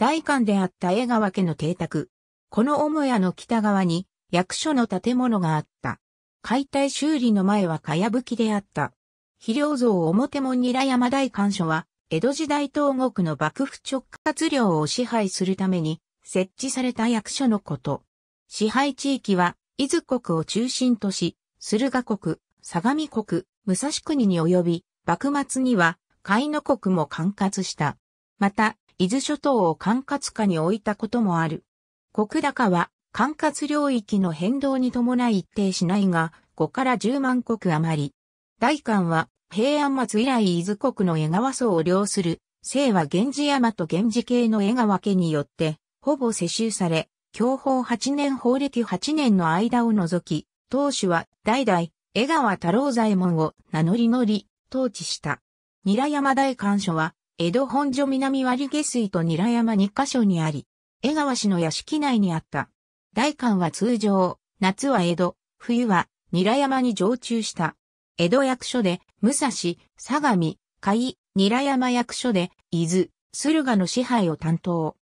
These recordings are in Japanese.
大官であった江川家の邸宅。この母屋の北側に役所の建物があった。解体修理の前はかやぶきであった。肥料像表門にら山大官所は、江戸時代東国の幕府直轄領を支配するために設置された役所のこと。支配地域は、伊豆国を中心とし、駿河国、相模国、武蔵国に及び、幕末には、海の国も管轄した。また、伊豆諸島を管轄下に置いたこともある。国高は管轄領域の変動に伴い一定しないが、5から10万国余り。大官は平安末以来伊豆国の江川層を領する、清は源氏山と源氏系の江川家によって、ほぼ世襲され、享保8年法暦8年の間を除き、当主は代々、江川太郎左衛門を名乗り乗り、統治した。韮山大官所は、江戸本所南割下水と韮山2カ所にあり、江川氏の屋敷内にあった。大館は通常、夏は江戸、冬は韮山に常駐した。江戸役所で、武蔵、相模、甲斐、韮山役所で、伊豆、駿河の支配を担当。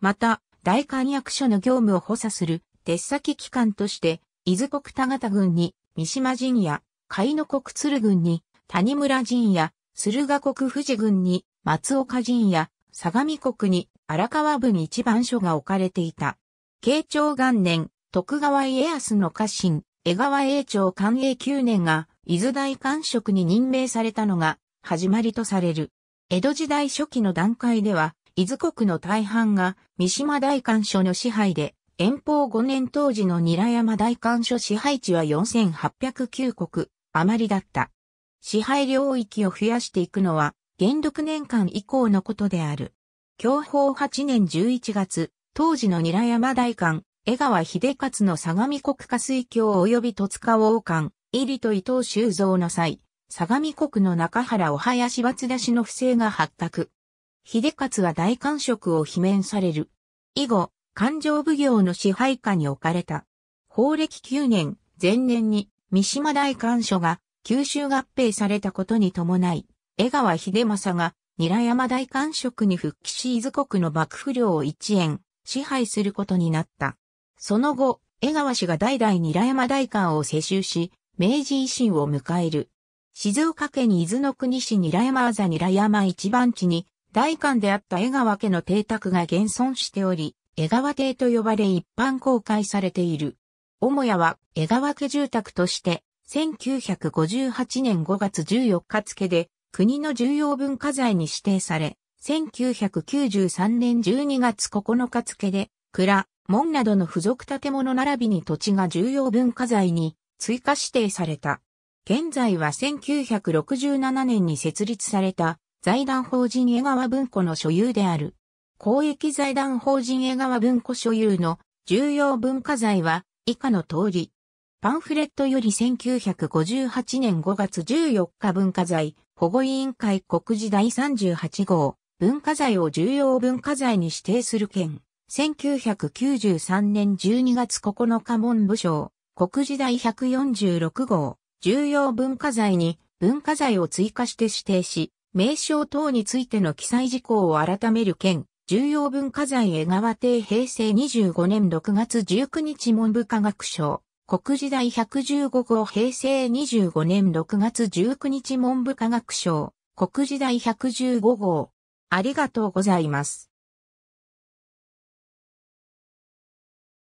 また、大館役所の業務を補佐する、鉄先機関として、伊豆国田方軍に、三島陣や、甲斐の国鶴軍に、谷村陣や、駿河国富士軍に、松岡陣や相模国に荒川部に一番所が置かれていた。慶長元年、徳川家康の家臣、江川永長官永9年が、伊豆大官職に任命されたのが、始まりとされる。江戸時代初期の段階では、伊豆国の大半が、三島大官所の支配で、遠方5年当時の韮山大官所支配地は4809国、余りだった。支配領域を増やしていくのは、元禄年間以降のことである。享保8年11月、当時の韮山大官、江川秀勝の相模国下水郷及び戸塚王官、入りと伊藤修造の際、相模国の中原お林松罰出しの不正が発覚。秀勝は大官職を罷免される。以後、勘定奉行の支配下に置かれた。法暦9年、前年に、三島大官所が、九州合併されたことに伴い、江川秀政が、韮山大官職に復帰し伊豆国の幕府領を一円、支配することになった。その後、江川氏が代々韮山大官を世襲し、明治維新を迎える。静岡県伊豆の国市韮山あざ韮山一番地に、大官であった江川家の邸宅が現存しており、江川邸と呼ばれ一般公開されている。母屋は江川家住宅として、1958年5月14日付で、国の重要文化財に指定され、1993年12月9日付で、蔵、門などの付属建物並びに土地が重要文化財に追加指定された。現在は1967年に設立された財団法人江川文庫の所有である。公益財団法人江川文庫所有の重要文化財は以下の通り、パンフレットより1958年5月14日文化財保護委員会告示第38号文化財を重要文化財に指定する件1993年12月9日文部省告示第146号重要文化財に文化財を追加して指定し名称等についての記載事項を改める件重要文化財江川邸平成25年6月19日文部科学省国時代115号平成25年6月19日文部科学省、国時代115号。ありがとうございます。